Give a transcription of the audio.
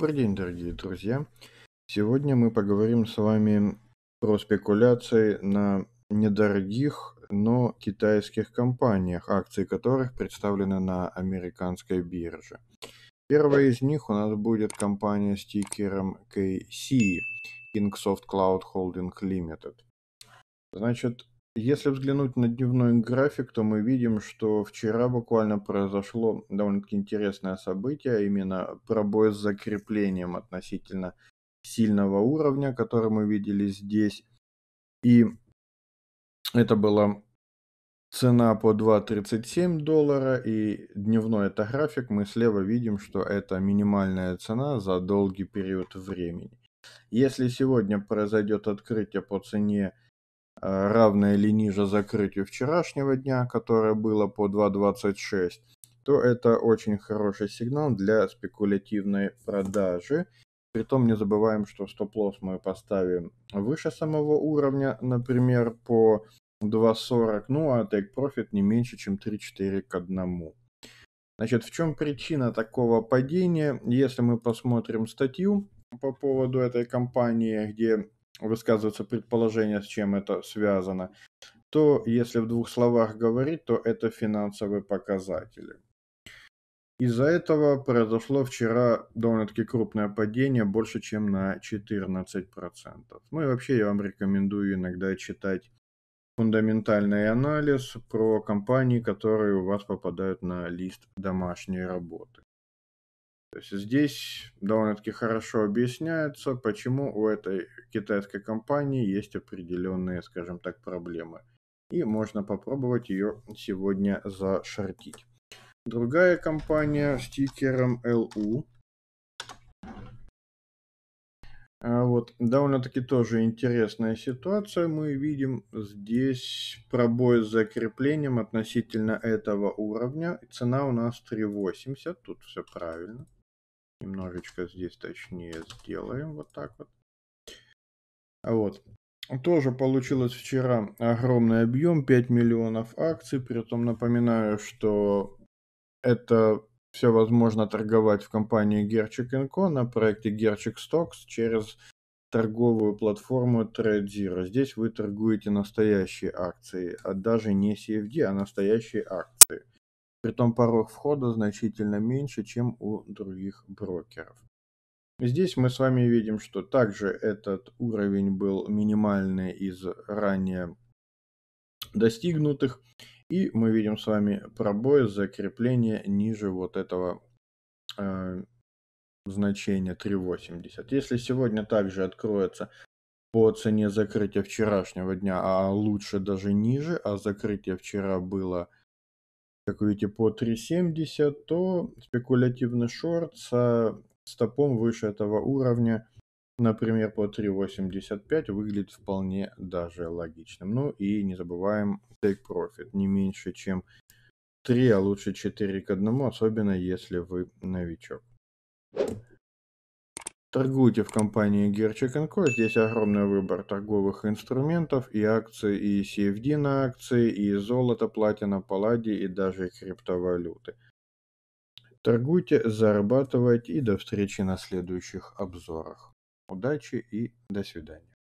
Добрый день, дорогие друзья! Сегодня мы поговорим с вами про спекуляции на недорогих, но китайских компаниях, акции которых представлены на американской бирже. Первая из них у нас будет компания с тикером KC, Kingsoft Cloud Holding Limited. Значит, если взглянуть на дневной график, то мы видим, что вчера буквально произошло довольно-таки интересное событие, именно пробой с закреплением относительно сильного уровня, который мы видели здесь. И это была цена по 2.37 доллара и дневной это график. Мы слева видим, что это минимальная цена за долгий период времени. Если сегодня произойдет открытие по цене Э, равное или ниже закрытию вчерашнего дня, которое было по 2.26, то это очень хороший сигнал для спекулятивной продажи. Притом не забываем, что стоп-лосс мы поставим выше самого уровня, например, по 2.40, ну а take profit не меньше, чем 3.4 к 1. Значит, в чем причина такого падения? Если мы посмотрим статью по поводу этой компании, где высказываются предположения, с чем это связано, то, если в двух словах говорить, то это финансовые показатели. Из-за этого произошло вчера довольно-таки крупное падение, больше чем на 14%. Ну и вообще я вам рекомендую иногда читать фундаментальный анализ про компании, которые у вас попадают на лист домашней работы. То есть здесь довольно-таки хорошо объясняется, почему у этой китайской компании есть определенные, скажем так, проблемы. И можно попробовать ее сегодня зашортить. Другая компания с тикером LU. А вот довольно-таки тоже интересная ситуация. Мы видим здесь пробой с закреплением относительно этого уровня. Цена у нас 3.80, тут все правильно. Немножечко здесь точнее сделаем вот так вот. А вот. Тоже получилось вчера огромный объем, 5 миллионов акций. при этом напоминаю, что это все возможно торговать в компании Gerchik Co. на проекте Gerchik Stocks через торговую платформу TradeZero. Здесь вы торгуете настоящие акции, а даже не CFD, а настоящие акции. Притом порог входа значительно меньше, чем у других брокеров. Здесь мы с вами видим, что также этот уровень был минимальный из ранее достигнутых. И мы видим с вами пробой закрепление ниже вот этого э, значения 3.80. Если сегодня также откроется по цене закрытия вчерашнего дня, а лучше даже ниже, а закрытие вчера было как видите, по 3.70, то спекулятивный шорт с стопом выше этого уровня, например, по 3.85, выглядит вполне даже логичным. Ну и не забываем take profit, не меньше чем 3, а лучше 4 к 1, особенно если вы новичок. Торгуйте в компании Gerchik Co. Здесь огромный выбор торговых инструментов и акций, и CFD на акции, и золото, платина, палладий, и даже криптовалюты. Торгуйте, зарабатывайте и до встречи на следующих обзорах. Удачи и до свидания.